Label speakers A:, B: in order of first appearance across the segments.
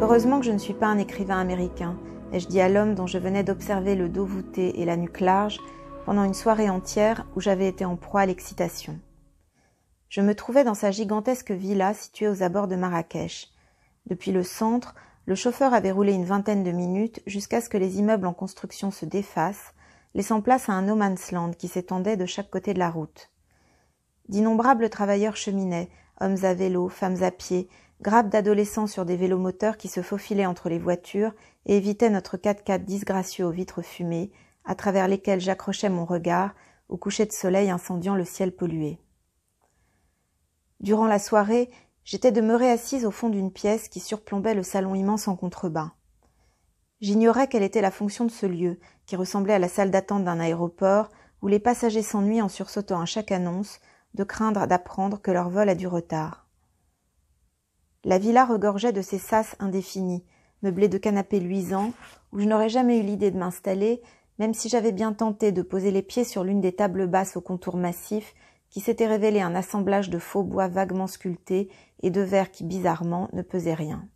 A: Heureusement que je ne suis pas un écrivain américain, ai-je dis à l'homme dont je venais d'observer le dos voûté et la nuque large pendant une soirée entière où j'avais été en proie à l'excitation. Je me trouvais dans sa gigantesque villa située aux abords de Marrakech. Depuis le centre, le chauffeur avait roulé une vingtaine de minutes jusqu'à ce que les immeubles en construction se défassent, laissant place à un no man's land qui s'étendait de chaque côté de la route. D'innombrables travailleurs cheminaient, hommes à vélo, femmes à pied, grappes d'adolescents sur des moteurs qui se faufilaient entre les voitures et évitaient notre 4x4 disgracieux aux vitres fumées, à travers lesquelles j'accrochais mon regard au coucher de soleil incendiant le ciel pollué. Durant la soirée, j'étais demeurée assise au fond d'une pièce qui surplombait le salon immense en contrebas. J'ignorais quelle était la fonction de ce lieu, qui ressemblait à la salle d'attente d'un aéroport, où les passagers s'ennuient en sursautant à chaque annonce, de craindre d'apprendre que leur vol a du retard. La villa regorgeait de ces sasses indéfinis, meublées de canapés luisants, où je n'aurais jamais eu l'idée de m'installer, même si j'avais bien tenté de poser les pieds sur l'une des tables basses au contour massif, qui s'était révélée un assemblage de faux bois vaguement sculptés et de verres qui bizarrement ne pesaient rien.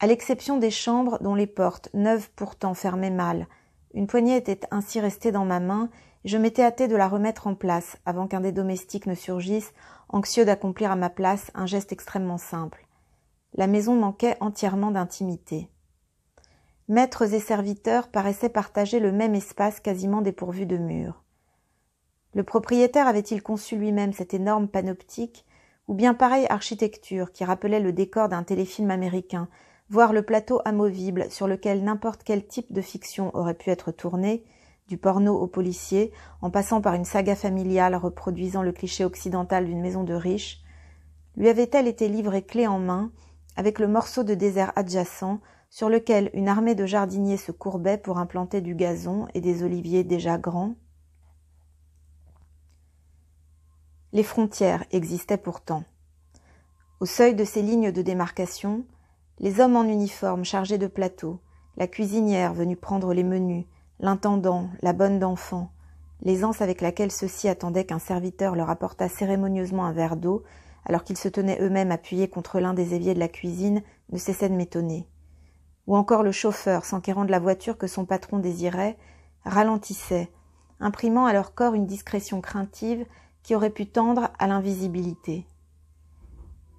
A: À l'exception des chambres dont les portes, neuves pourtant, fermaient mal, une poignée était ainsi restée dans ma main, et je m'étais hâté de la remettre en place avant qu'un des domestiques ne surgisse, anxieux d'accomplir à ma place un geste extrêmement simple. La maison manquait entièrement d'intimité. Maîtres et serviteurs paraissaient partager le même espace quasiment dépourvu de murs. Le propriétaire avait-il conçu lui-même cette énorme panoptique, ou bien pareille architecture qui rappelait le décor d'un téléfilm américain, voir le plateau amovible sur lequel n'importe quel type de fiction aurait pu être tourné, du porno au policier, en passant par une saga familiale reproduisant le cliché occidental d'une maison de riches, lui avait-elle été livrée clé en main, avec le morceau de désert adjacent, sur lequel une armée de jardiniers se courbait pour implanter du gazon et des oliviers déjà grands Les frontières existaient pourtant. Au seuil de ces lignes de démarcation, les hommes en uniforme chargés de plateaux, la cuisinière venue prendre les menus, l'intendant, la bonne d'enfant, l'aisance avec laquelle ceux-ci attendaient qu'un serviteur leur apportât cérémonieusement un verre d'eau, alors qu'ils se tenaient eux-mêmes appuyés contre l'un des éviers de la cuisine, ne cessaient de m'étonner. Ou encore le chauffeur, s'enquérant de la voiture que son patron désirait, ralentissait, imprimant à leur corps une discrétion craintive qui aurait pu tendre à l'invisibilité.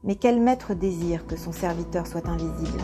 A: Mais quel maître désire que son serviteur soit invisible